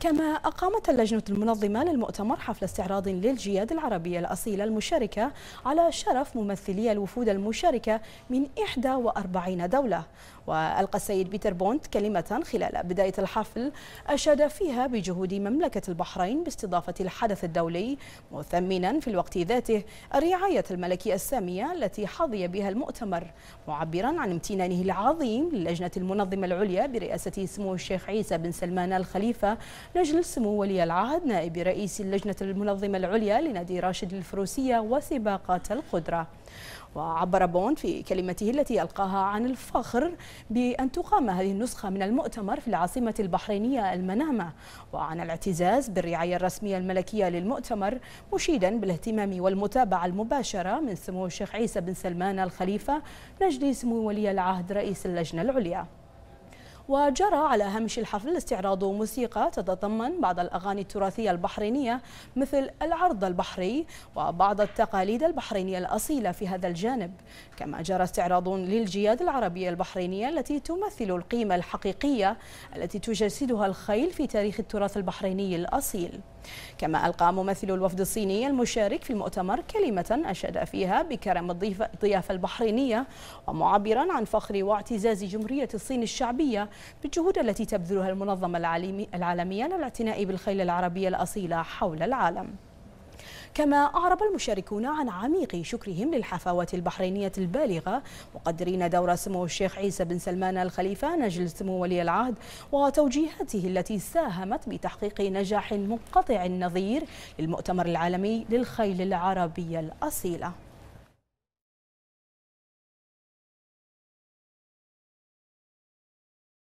كما أقامت اللجنة المنظمة للمؤتمر حفل استعراض للجياد العربية الأصيلة المشاركة على شرف ممثلي الوفود المشاركة من 41 دولة وألقى السيد بيتر بونت كلمة خلال بداية الحفل أشاد فيها بجهود مملكة البحرين باستضافة الحدث الدولي مثمنا في الوقت ذاته الرعاية الملكية السامية التي حظي بها المؤتمر معبرا عن امتنانه العظيم للجنة المنظمة العليا برئاسة سمو الشيخ عيسى بن سلمان الخليفة نجلس سمو ولي العهد نائب رئيس اللجنة المنظمة العليا لنادي راشد الفروسية وسباقات القدرة وعبر بون في كلمته التي ألقاها عن الفخر بأن تقام هذه النسخة من المؤتمر في العاصمة البحرينية المنامة وعن الاعتزاز بالرعاية الرسمية الملكية للمؤتمر مشيدا بالاهتمام والمتابعة المباشرة من سمو الشيخ عيسى بن سلمان الخليفة نجلي سمو ولي العهد رئيس اللجنة العليا وجرى على هامش الحفل استعراض موسيقى تتضمن بعض الأغاني التراثية البحرينية مثل العرض البحري وبعض التقاليد البحرينية الأصيلة في هذا الجانب كما جرى استعراض للجياد العربية البحرينية التي تمثل القيمة الحقيقية التي تجسدها الخيل في تاريخ التراث البحريني الأصيل كما ألقى ممثل الوفد الصيني المشارك في المؤتمر كلمة أشاد فيها بكرم الضيافة البحرينية ومعبرا عن فخر واعتزاز جمهورية الصين الشعبية بالجهود التي تبذلها المنظمة العالمية للاعتناء بالخيل العربية الأصيلة حول العالم كما أعرب المشاركون عن عميق شكرهم للحفاوات البحرينية البالغة مقدرين دور سمو الشيخ عيسى بن سلمان الخليفة نجل سمو ولي العهد وتوجيهاته التي ساهمت بتحقيق نجاح منقطع النظير للمؤتمر العالمي للخيل العربية الأصيلة